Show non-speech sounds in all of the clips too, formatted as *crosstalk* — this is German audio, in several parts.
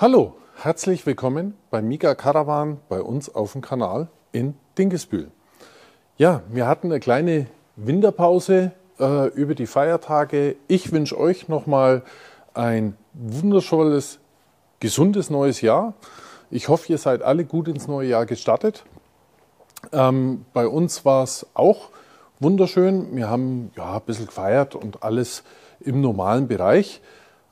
Hallo, herzlich willkommen bei Mika Caravan bei uns auf dem Kanal in Dingesbühl. Ja, wir hatten eine kleine Winterpause äh, über die Feiertage. Ich wünsche euch nochmal ein wunderschönes, gesundes neues Jahr. Ich hoffe, ihr seid alle gut ins neue Jahr gestartet. Ähm, bei uns war es auch wunderschön. Wir haben ja ein bisschen gefeiert und alles im normalen Bereich.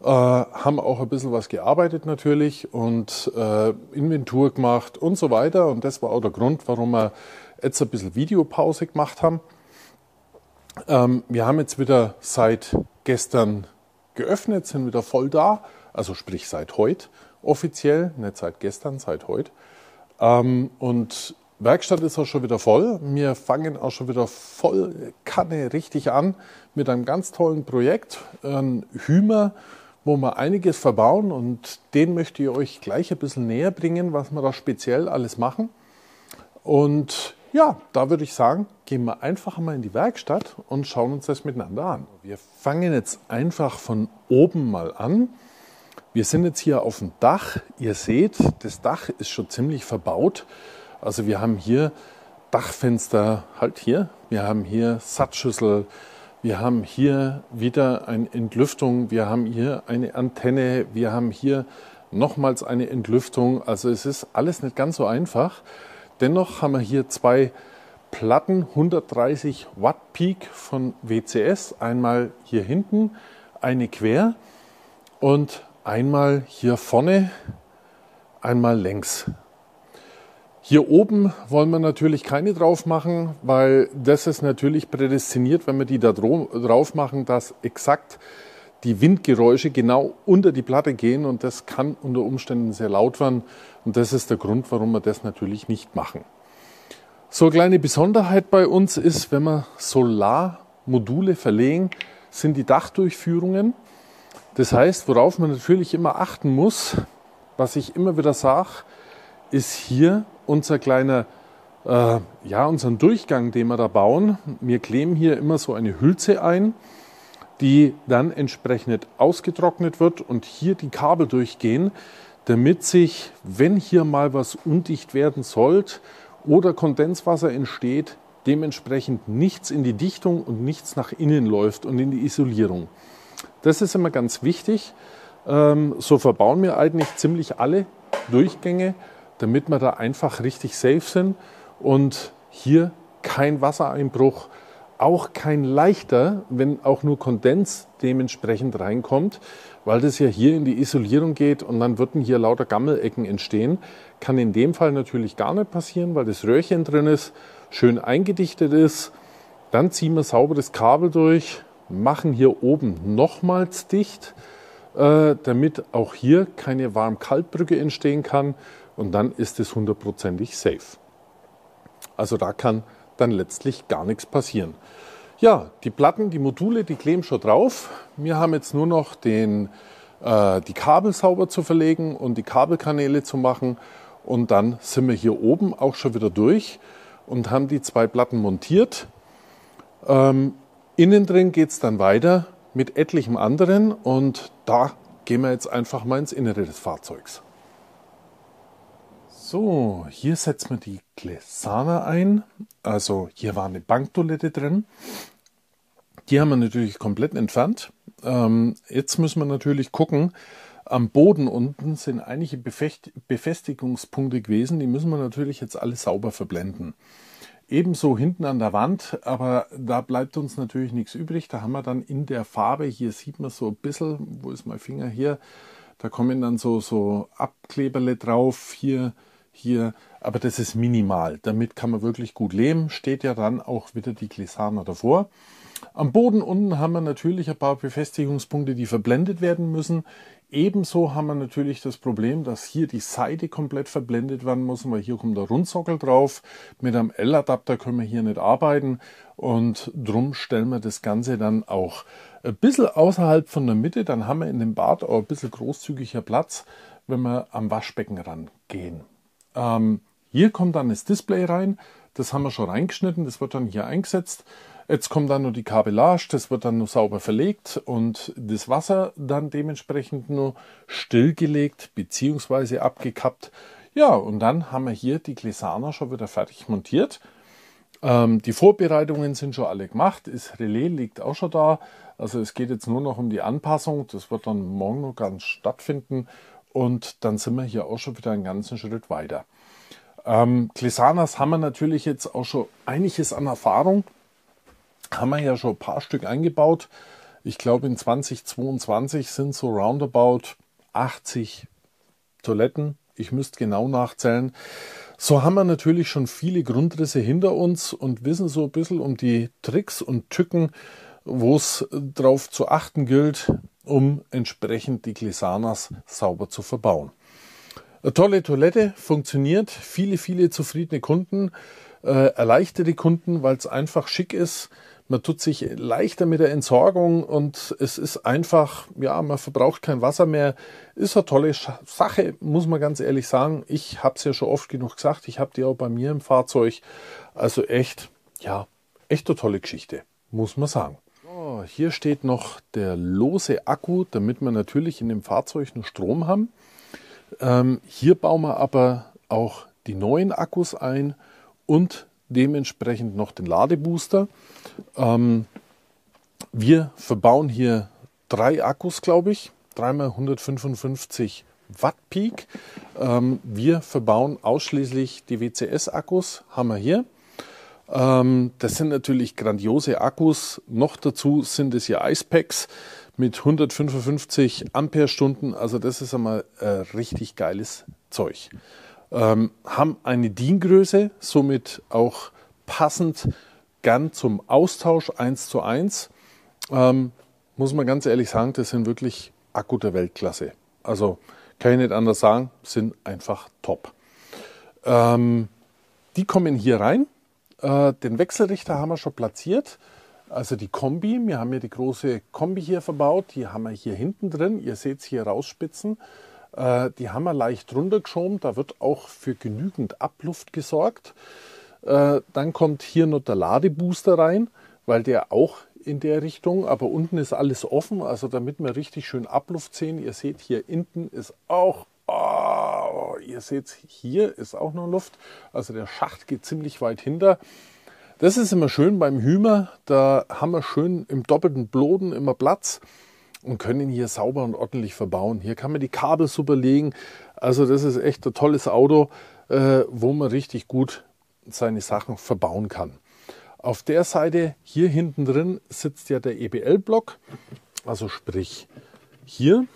Äh, haben auch ein bisschen was gearbeitet natürlich und äh, Inventur gemacht und so weiter. Und das war auch der Grund, warum wir jetzt ein bisschen Videopause gemacht haben. Ähm, wir haben jetzt wieder seit gestern geöffnet, sind wieder voll da. Also sprich seit heute offiziell, nicht seit gestern, seit heute. Ähm, und Werkstatt ist auch schon wieder voll. Wir fangen auch schon wieder voll Kanne richtig an mit einem ganz tollen Projekt, ein Hümer wo wir einiges verbauen und den möchte ich euch gleich ein bisschen näher bringen, was wir da speziell alles machen. Und ja, da würde ich sagen, gehen wir einfach mal in die Werkstatt und schauen uns das miteinander an. Wir fangen jetzt einfach von oben mal an. Wir sind jetzt hier auf dem Dach. Ihr seht, das Dach ist schon ziemlich verbaut. Also wir haben hier Dachfenster halt hier. Wir haben hier Satzschüssel, wir haben hier wieder eine Entlüftung, wir haben hier eine Antenne, wir haben hier nochmals eine Entlüftung. Also es ist alles nicht ganz so einfach. Dennoch haben wir hier zwei Platten, 130 Watt Peak von WCS, einmal hier hinten, eine quer und einmal hier vorne, einmal längs. Hier oben wollen wir natürlich keine drauf machen, weil das ist natürlich prädestiniert, wenn wir die da drauf machen, dass exakt die Windgeräusche genau unter die Platte gehen und das kann unter Umständen sehr laut werden und das ist der Grund, warum wir das natürlich nicht machen. So eine kleine Besonderheit bei uns ist, wenn wir Solarmodule verlegen, sind die Dachdurchführungen. Das heißt, worauf man natürlich immer achten muss, was ich immer wieder sage, ist hier unser kleiner, äh, ja, unseren Durchgang, den wir da bauen. Wir kleben hier immer so eine Hülse ein, die dann entsprechend ausgetrocknet wird und hier die Kabel durchgehen, damit sich, wenn hier mal was undicht werden sollte oder Kondenswasser entsteht, dementsprechend nichts in die Dichtung und nichts nach innen läuft und in die Isolierung. Das ist immer ganz wichtig. Ähm, so verbauen wir eigentlich ziemlich alle Durchgänge damit wir da einfach richtig safe sind und hier kein Wassereinbruch, auch kein leichter, wenn auch nur Kondens dementsprechend reinkommt, weil das ja hier in die Isolierung geht und dann würden hier lauter Gammelecken entstehen. Kann in dem Fall natürlich gar nicht passieren, weil das Röhrchen drin ist, schön eingedichtet ist. Dann ziehen wir sauberes Kabel durch, machen hier oben nochmals dicht, äh, damit auch hier keine Warm-Kaltbrücke entstehen kann und dann ist es hundertprozentig safe. Also da kann dann letztlich gar nichts passieren. Ja, die Platten, die Module, die kleben schon drauf. Wir haben jetzt nur noch den, äh, die Kabel sauber zu verlegen und die Kabelkanäle zu machen. Und dann sind wir hier oben auch schon wieder durch und haben die zwei Platten montiert. Ähm, innen drin geht es dann weiter mit etlichem anderen und da gehen wir jetzt einfach mal ins Innere des Fahrzeugs. So, hier setzen wir die Glesana ein. Also hier war eine Banktoilette drin. Die haben wir natürlich komplett entfernt. Ähm, jetzt müssen wir natürlich gucken, am Boden unten sind einige Befestigungspunkte gewesen. Die müssen wir natürlich jetzt alle sauber verblenden. Ebenso hinten an der Wand, aber da bleibt uns natürlich nichts übrig. Da haben wir dann in der Farbe, hier sieht man so ein bisschen, wo ist mein Finger hier, da kommen dann so, so Abkleberle drauf, hier hier, aber das ist minimal. Damit kann man wirklich gut leben, steht ja dann auch wieder die Glissana davor. Am Boden unten haben wir natürlich ein paar Befestigungspunkte, die verblendet werden müssen. Ebenso haben wir natürlich das Problem, dass hier die Seite komplett verblendet werden muss, weil hier kommt der Rundsockel drauf. Mit einem L-Adapter können wir hier nicht arbeiten und drum stellen wir das Ganze dann auch ein bisschen außerhalb von der Mitte. Dann haben wir in dem Bad auch ein bisschen großzügiger Platz, wenn wir am Waschbecken rangehen. Ähm, hier kommt dann das Display rein. Das haben wir schon reingeschnitten. Das wird dann hier eingesetzt. Jetzt kommt dann nur die Kabellage. Das wird dann nur sauber verlegt und das Wasser dann dementsprechend nur stillgelegt bzw. abgekappt. Ja, und dann haben wir hier die Glesana schon wieder fertig montiert. Ähm, die Vorbereitungen sind schon alle gemacht. Das Relais liegt auch schon da. Also es geht jetzt nur noch um die Anpassung. Das wird dann morgen noch ganz stattfinden. Und dann sind wir hier auch schon wieder einen ganzen Schritt weiter. Ähm, Glesanas haben wir natürlich jetzt auch schon einiges an Erfahrung. Haben wir ja schon ein paar Stück eingebaut. Ich glaube, in 2022 sind so roundabout 80 Toiletten. Ich müsste genau nachzählen. So haben wir natürlich schon viele Grundrisse hinter uns und wissen so ein bisschen um die Tricks und Tücken, wo es darauf zu achten gilt, um entsprechend die Glisanas sauber zu verbauen. Eine tolle Toilette, funktioniert, viele, viele zufriedene Kunden, äh, erleichterte Kunden, weil es einfach schick ist. Man tut sich leichter mit der Entsorgung und es ist einfach, ja, man verbraucht kein Wasser mehr. Ist eine tolle Sache, muss man ganz ehrlich sagen. Ich habe es ja schon oft genug gesagt, ich habe die auch bei mir im Fahrzeug. Also echt, ja, echt eine tolle Geschichte, muss man sagen hier steht noch der lose Akku, damit wir natürlich in dem Fahrzeug noch Strom haben. Ähm, hier bauen wir aber auch die neuen Akkus ein und dementsprechend noch den Ladebooster. Ähm, wir verbauen hier drei Akkus, glaube ich, dreimal 155 Watt Peak. Ähm, wir verbauen ausschließlich die WCS-Akkus, haben wir hier. Ähm, das sind natürlich grandiose Akkus. Noch dazu sind es ja Icepacks mit 155 Amperestunden. Also das ist einmal äh, richtig geiles Zeug. Ähm, haben eine DIN-Größe, somit auch passend gern zum Austausch 1 zu 1. Ähm, muss man ganz ehrlich sagen, das sind wirklich Akku der Weltklasse. Also kann ich nicht anders sagen, sind einfach top. Ähm, die kommen hier rein äh, den Wechselrichter haben wir schon platziert. Also die Kombi, wir haben ja die große Kombi hier verbaut, die haben wir hier hinten drin, ihr seht es hier rausspitzen. Äh, die haben wir leicht runtergeschoben, da wird auch für genügend Abluft gesorgt. Äh, dann kommt hier noch der Ladebooster rein, weil der auch in der Richtung, aber unten ist alles offen, also damit wir richtig schön Abluft sehen. Ihr seht hier hinten ist auch Oh, ihr seht, hier ist auch noch Luft. Also der Schacht geht ziemlich weit hinter. Das ist immer schön beim Hümer. Da haben wir schön im doppelten Bloden immer Platz und können ihn hier sauber und ordentlich verbauen. Hier kann man die Kabel super legen. Also das ist echt ein tolles Auto, äh, wo man richtig gut seine Sachen verbauen kann. Auf der Seite hier hinten drin sitzt ja der EBL-Block, also sprich hier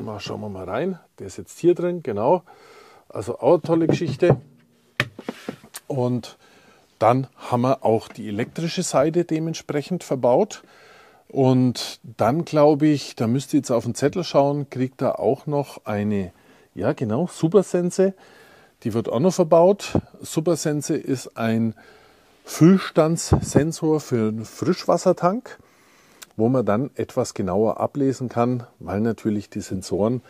Mal schauen wir mal rein. Der ist jetzt hier drin, genau. Also auch eine tolle Geschichte. Und dann haben wir auch die elektrische Seite dementsprechend verbaut. Und dann glaube ich, da müsst ihr jetzt auf den Zettel schauen, kriegt er auch noch eine, ja genau, Supersense. Die wird auch noch verbaut. Supersense ist ein Füllstandssensor für einen Frischwassertank wo man dann etwas genauer ablesen kann, weil natürlich die Sensoren,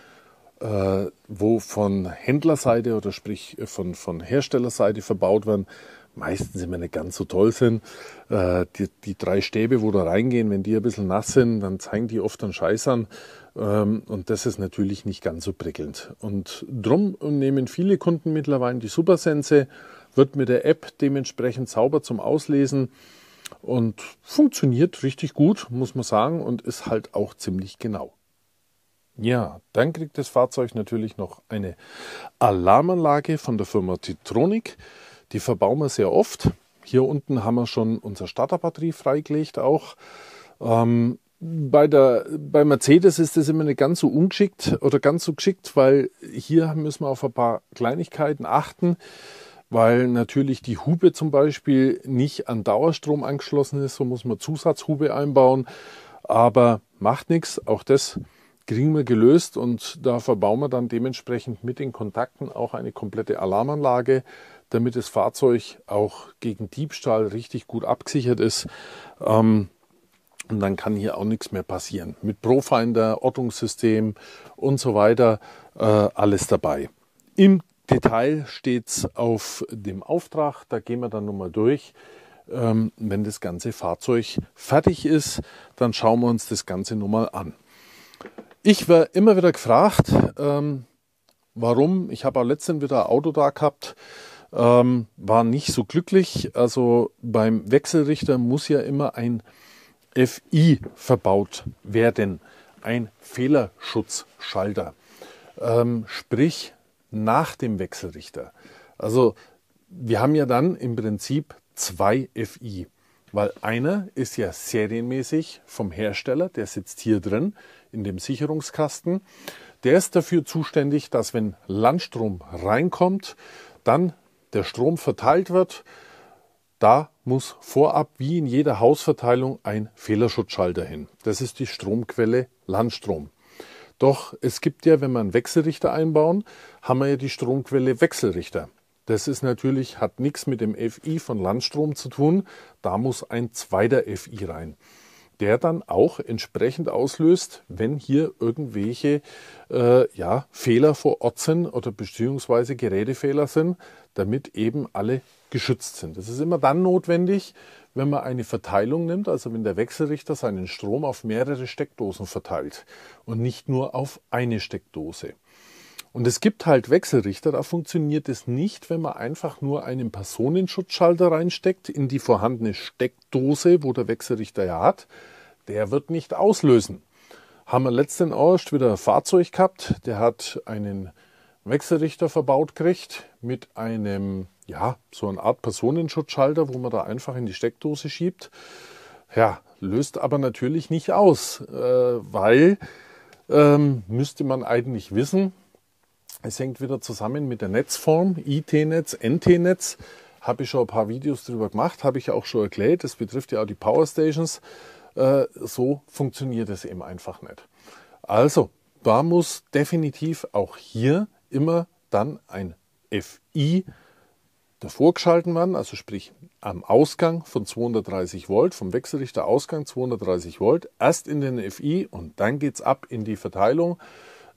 äh, wo von Händlerseite oder sprich äh, von, von Herstellerseite verbaut werden, meistens immer nicht ganz so toll sind. Äh, die, die drei Stäbe, wo da reingehen, wenn die ein bisschen nass sind, dann zeigen die oft einen Scheiß an. Ähm, und das ist natürlich nicht ganz so prickelnd. Und drum nehmen viele Kunden mittlerweile die Supersense, wird mit der App dementsprechend sauber zum Auslesen und funktioniert richtig gut, muss man sagen, und ist halt auch ziemlich genau. Ja, dann kriegt das Fahrzeug natürlich noch eine Alarmanlage von der Firma Titronic. Die verbauen wir sehr oft. Hier unten haben wir schon unsere Starterbatterie freigelegt auch. Ähm, bei, der, bei Mercedes ist das immer nicht ganz so ungeschickt oder ganz so geschickt, weil hier müssen wir auf ein paar Kleinigkeiten achten weil natürlich die Hube zum Beispiel nicht an Dauerstrom angeschlossen ist, so muss man Zusatzhube einbauen, aber macht nichts, auch das kriegen wir gelöst und da verbauen wir dann dementsprechend mit den Kontakten auch eine komplette Alarmanlage, damit das Fahrzeug auch gegen Diebstahl richtig gut abgesichert ist. Ähm, und dann kann hier auch nichts mehr passieren. Mit Profinder, Ortungssystem und so weiter, äh, alles dabei. Im Detail steht's auf dem Auftrag, da gehen wir dann nochmal durch. Ähm, wenn das ganze Fahrzeug fertig ist, dann schauen wir uns das Ganze nochmal an. Ich werde immer wieder gefragt, ähm, warum, ich habe auch letztens wieder ein Auto da gehabt, ähm, war nicht so glücklich. Also beim Wechselrichter muss ja immer ein FI verbaut werden, ein Fehlerschutzschalter. Ähm, sprich, nach dem Wechselrichter. Also wir haben ja dann im Prinzip zwei FI, weil einer ist ja serienmäßig vom Hersteller, der sitzt hier drin in dem Sicherungskasten. Der ist dafür zuständig, dass wenn Landstrom reinkommt, dann der Strom verteilt wird. Da muss vorab wie in jeder Hausverteilung ein Fehlerschutzschalter hin. Das ist die Stromquelle Landstrom. Doch es gibt ja, wenn man Wechselrichter einbauen, haben wir ja die Stromquelle Wechselrichter. Das ist natürlich, hat nichts mit dem FI von Landstrom zu tun. Da muss ein zweiter FI rein der dann auch entsprechend auslöst, wenn hier irgendwelche äh, ja, Fehler vor Ort sind oder beziehungsweise Gerätefehler sind, damit eben alle geschützt sind. Das ist immer dann notwendig, wenn man eine Verteilung nimmt, also wenn der Wechselrichter seinen Strom auf mehrere Steckdosen verteilt und nicht nur auf eine Steckdose. Und es gibt halt Wechselrichter, da funktioniert es nicht, wenn man einfach nur einen Personenschutzschalter reinsteckt in die vorhandene Steckdose, wo der Wechselrichter ja hat. Der wird nicht auslösen. Haben wir letzten erst wieder ein Fahrzeug gehabt, der hat einen Wechselrichter verbaut gekriegt mit einem, ja, so eine Art Personenschutzschalter, wo man da einfach in die Steckdose schiebt. Ja, löst aber natürlich nicht aus, äh, weil ähm, müsste man eigentlich wissen, es hängt wieder zusammen mit der Netzform, IT-Netz, NT-Netz. Habe ich schon ein paar Videos darüber gemacht, habe ich auch schon erklärt. Das betrifft ja auch die Powerstations. Äh, so funktioniert es eben einfach nicht. Also, da muss definitiv auch hier immer dann ein FI davor geschalten werden, also sprich am Ausgang von 230 Volt, vom Wechselrichter Ausgang 230 Volt, erst in den FI und dann geht es ab in die Verteilung.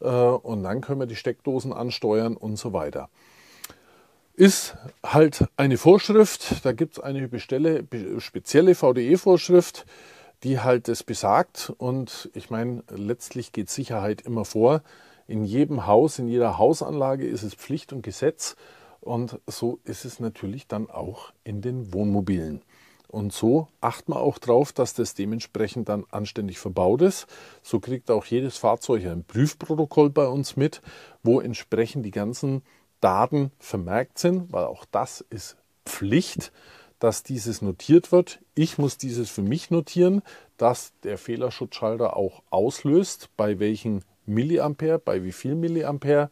Äh, und dann können wir die Steckdosen ansteuern und so weiter. Ist halt eine Vorschrift, da gibt es eine bestelle, spezielle VDE-Vorschrift, die halt das besagt. Und ich meine, letztlich geht Sicherheit immer vor. In jedem Haus, in jeder Hausanlage ist es Pflicht und Gesetz. Und so ist es natürlich dann auch in den Wohnmobilen. Und so acht man auch drauf, dass das dementsprechend dann anständig verbaut ist. So kriegt auch jedes Fahrzeug ein Prüfprotokoll bei uns mit, wo entsprechend die ganzen Daten vermerkt sind, weil auch das ist Pflicht, dass dieses notiert wird. Ich muss dieses für mich notieren, dass der Fehlerschutzschalter auch auslöst, bei welchen Milliampere, bei wie viel Milliampere.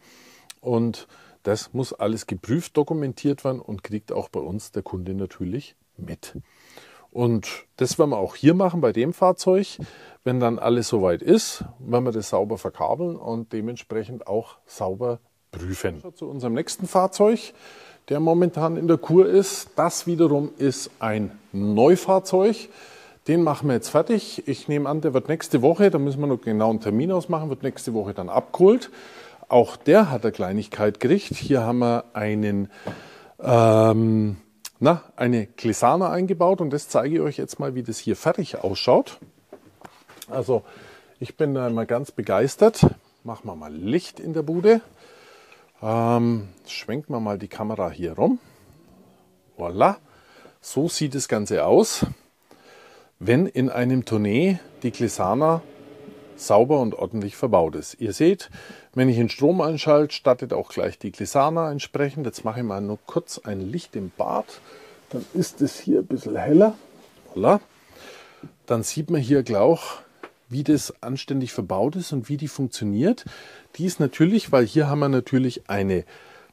Und das muss alles geprüft, dokumentiert werden und kriegt auch bei uns der Kunde natürlich mit. Und das werden wir auch hier machen bei dem Fahrzeug, wenn dann alles soweit ist, werden wir das sauber verkabeln und dementsprechend auch sauber prüfen. Zu unserem nächsten Fahrzeug, der momentan in der Kur ist. Das wiederum ist ein Neufahrzeug. Den machen wir jetzt fertig. Ich nehme an, der wird nächste Woche, da müssen wir noch genau einen Termin ausmachen, wird nächste Woche dann abgeholt. Auch der hat eine Kleinigkeit gekriegt. Hier haben wir einen ähm, na, eine Glissana eingebaut und das zeige ich euch jetzt mal, wie das hier fertig ausschaut. Also ich bin da immer ganz begeistert. Machen wir mal Licht in der Bude. Ähm, schwenken wir mal die Kamera hier rum. Voila. So sieht das Ganze aus, wenn in einem Tournee die Glissana sauber und ordentlich verbaut ist. Ihr seht, wenn ich den Strom einschalte, startet auch gleich die Glisana entsprechend. Jetzt mache ich mal nur kurz ein Licht im Bad. Dann ist es hier ein bisschen heller. Voilà. Dann sieht man hier gleich, wie das anständig verbaut ist und wie die funktioniert. Die ist natürlich, weil hier haben wir natürlich eine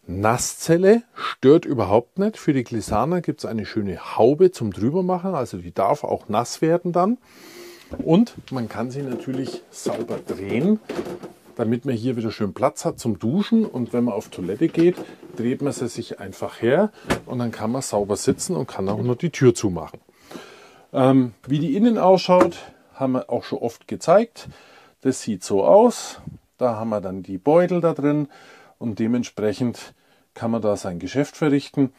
Nasszelle, stört überhaupt nicht. Für die Glisana gibt es eine schöne Haube zum drüber machen, also die darf auch nass werden dann. Und man kann sie natürlich sauber drehen, damit man hier wieder schön Platz hat zum Duschen. Und wenn man auf Toilette geht, dreht man sie sich einfach her und dann kann man sauber sitzen und kann auch noch die Tür zumachen. Ähm, wie die innen ausschaut, haben wir auch schon oft gezeigt. Das sieht so aus. Da haben wir dann die Beutel da drin und dementsprechend kann man da sein Geschäft verrichten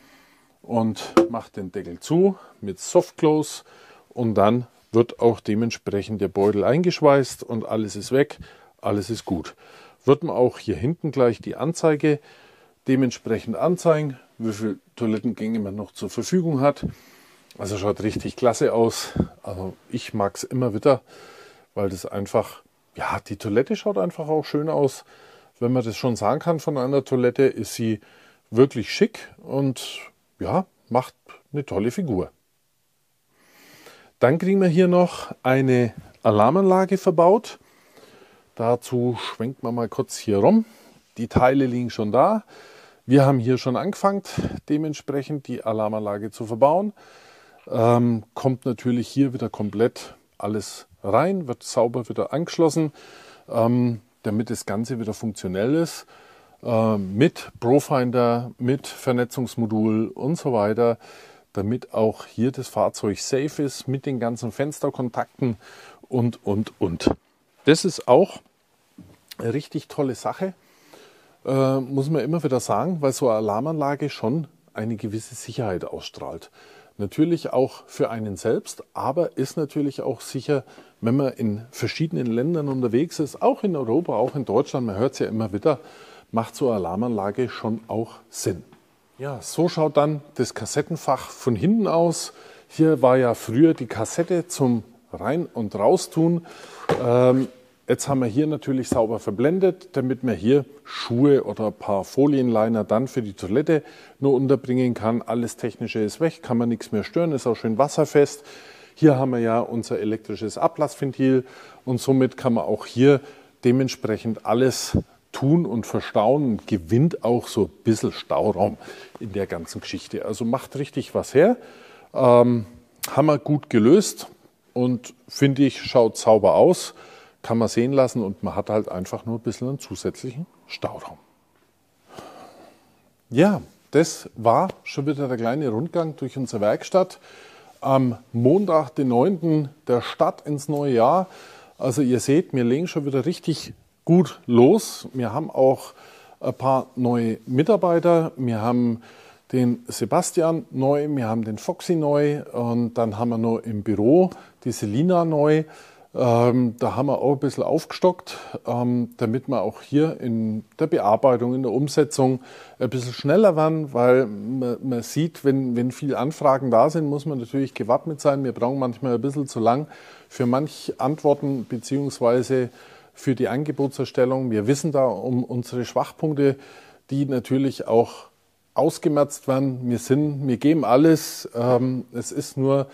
und macht den Deckel zu mit Softclose und dann wird auch dementsprechend der Beutel eingeschweißt und alles ist weg, alles ist gut. Wird man auch hier hinten gleich die Anzeige dementsprechend anzeigen, wie viele Toilettengänge man noch zur Verfügung hat. Also schaut richtig klasse aus. Also ich mag es immer wieder, weil das einfach, ja, die Toilette schaut einfach auch schön aus. Wenn man das schon sagen kann von einer Toilette, ist sie wirklich schick und ja, macht eine tolle Figur. Dann kriegen wir hier noch eine Alarmanlage verbaut. Dazu schwenkt man mal kurz hier rum. Die Teile liegen schon da. Wir haben hier schon angefangen, dementsprechend die Alarmanlage zu verbauen. Ähm, kommt natürlich hier wieder komplett alles rein, wird sauber wieder angeschlossen, ähm, damit das Ganze wieder funktionell ist. Äh, mit Profinder, mit Vernetzungsmodul und so weiter damit auch hier das Fahrzeug safe ist mit den ganzen Fensterkontakten und, und, und. Das ist auch eine richtig tolle Sache, äh, muss man immer wieder sagen, weil so eine Alarmanlage schon eine gewisse Sicherheit ausstrahlt. Natürlich auch für einen selbst, aber ist natürlich auch sicher, wenn man in verschiedenen Ländern unterwegs ist, auch in Europa, auch in Deutschland, man hört es ja immer wieder, macht so eine Alarmanlage schon auch Sinn. Ja, so schaut dann das Kassettenfach von hinten aus. Hier war ja früher die Kassette zum Rein- und Raustun. Ähm, jetzt haben wir hier natürlich sauber verblendet, damit man hier Schuhe oder ein paar Folienliner dann für die Toilette nur unterbringen kann. Alles Technische ist weg, kann man nichts mehr stören, ist auch schön wasserfest. Hier haben wir ja unser elektrisches Ablassventil und somit kann man auch hier dementsprechend alles Tun und Verstauen gewinnt auch so ein bisschen Stauraum in der ganzen Geschichte. Also macht richtig was her. Ähm, wir gut gelöst und finde ich, schaut sauber aus, kann man sehen lassen und man hat halt einfach nur ein bisschen einen zusätzlichen Stauraum. Ja, das war schon wieder der kleine Rundgang durch unsere Werkstatt. Am Montag, den 9. der Stadt ins neue Jahr. Also ihr seht, wir legen schon wieder richtig gut los. Wir haben auch ein paar neue Mitarbeiter. Wir haben den Sebastian neu, wir haben den Foxy neu und dann haben wir noch im Büro die Selina neu. Ähm, da haben wir auch ein bisschen aufgestockt, ähm, damit wir auch hier in der Bearbeitung, in der Umsetzung ein bisschen schneller werden, weil man, man sieht, wenn, wenn viele Anfragen da sind, muss man natürlich gewappnet sein. Wir brauchen manchmal ein bisschen zu lang für manch Antworten beziehungsweise für die Angebotserstellung. Wir wissen da um unsere Schwachpunkte, die natürlich auch ausgemerzt werden. Wir sind, wir geben alles. Ähm, es ist nur,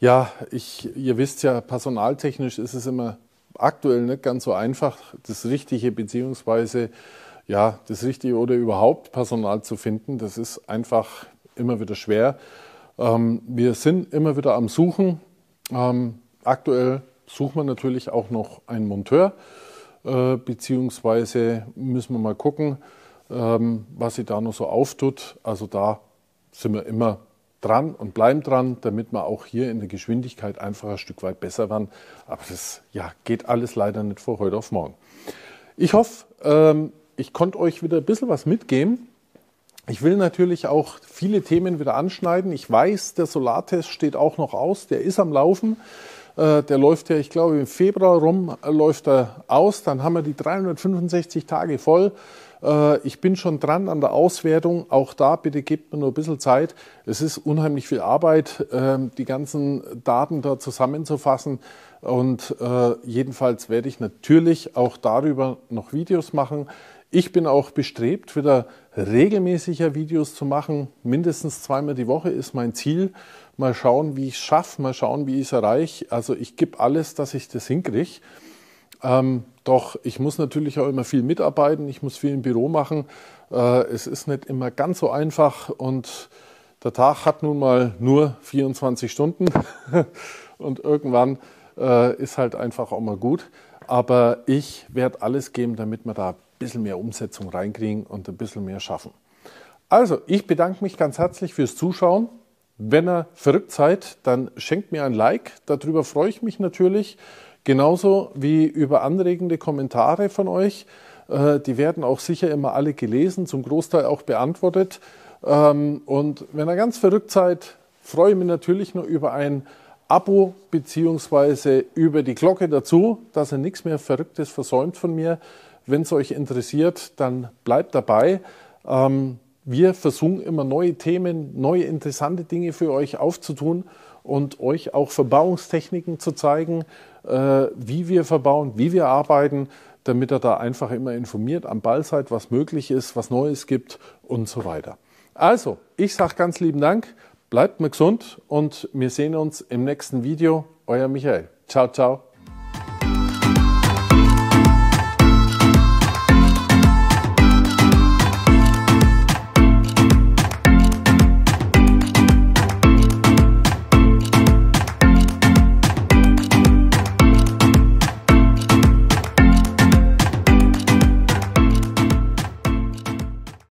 ja, ich, ihr wisst ja, personaltechnisch ist es immer aktuell nicht ganz so einfach, das Richtige beziehungsweise ja, das Richtige oder überhaupt Personal zu finden. Das ist einfach immer wieder schwer. Ähm, wir sind immer wieder am Suchen. Ähm, aktuell sucht man natürlich auch noch einen Monteur, äh, beziehungsweise müssen wir mal gucken, ähm, was sie da noch so auftut. Also da sind wir immer dran und bleiben dran, damit wir auch hier in der Geschwindigkeit einfach ein Stück weit besser werden. Aber das ja, geht alles leider nicht von heute auf morgen. Ich hoffe, ähm, ich konnte euch wieder ein bisschen was mitgeben. Ich will natürlich auch viele Themen wieder anschneiden. Ich weiß, der Solartest steht auch noch aus, der ist am Laufen. Äh, der läuft ja, ich glaube, im Februar rum äh, läuft er aus. Dann haben wir die 365 Tage voll. Äh, ich bin schon dran an der Auswertung. Auch da bitte gebt mir nur ein bisschen Zeit. Es ist unheimlich viel Arbeit, ähm, die ganzen Daten da zusammenzufassen. Und jedenfalls werde ich natürlich auch darüber noch Videos machen. Ich bin auch bestrebt, wieder regelmäßiger Videos zu machen. Mindestens zweimal die Woche ist mein Ziel mal schauen, wie ich es schaffe, mal schauen, wie ich es erreiche. Also ich gebe alles, dass ich das hinkriege. Ähm, doch ich muss natürlich auch immer viel mitarbeiten, ich muss viel im Büro machen. Äh, es ist nicht immer ganz so einfach und der Tag hat nun mal nur 24 Stunden *laughs* und irgendwann äh, ist halt einfach auch mal gut. Aber ich werde alles geben, damit wir da ein bisschen mehr Umsetzung reinkriegen und ein bisschen mehr schaffen. Also, ich bedanke mich ganz herzlich fürs Zuschauen. Wenn ihr verrückt seid, dann schenkt mir ein Like, darüber freue ich mich natürlich. Genauso wie über anregende Kommentare von euch. Äh, die werden auch sicher immer alle gelesen, zum Großteil auch beantwortet. Ähm, und wenn ihr ganz verrückt seid, freue ich mich natürlich nur über ein Abo beziehungsweise über die Glocke dazu, dass ihr nichts mehr Verrücktes versäumt von mir. Wenn es euch interessiert, dann bleibt dabei. Ähm, wir versuchen immer neue Themen, neue interessante Dinge für euch aufzutun und euch auch Verbauungstechniken zu zeigen, äh, wie wir verbauen, wie wir arbeiten, damit ihr da einfach immer informiert am Ball seid, was möglich ist, was Neues gibt und so weiter. Also, ich sage ganz lieben Dank, bleibt mir gesund und wir sehen uns im nächsten Video. Euer Michael. Ciao, ciao.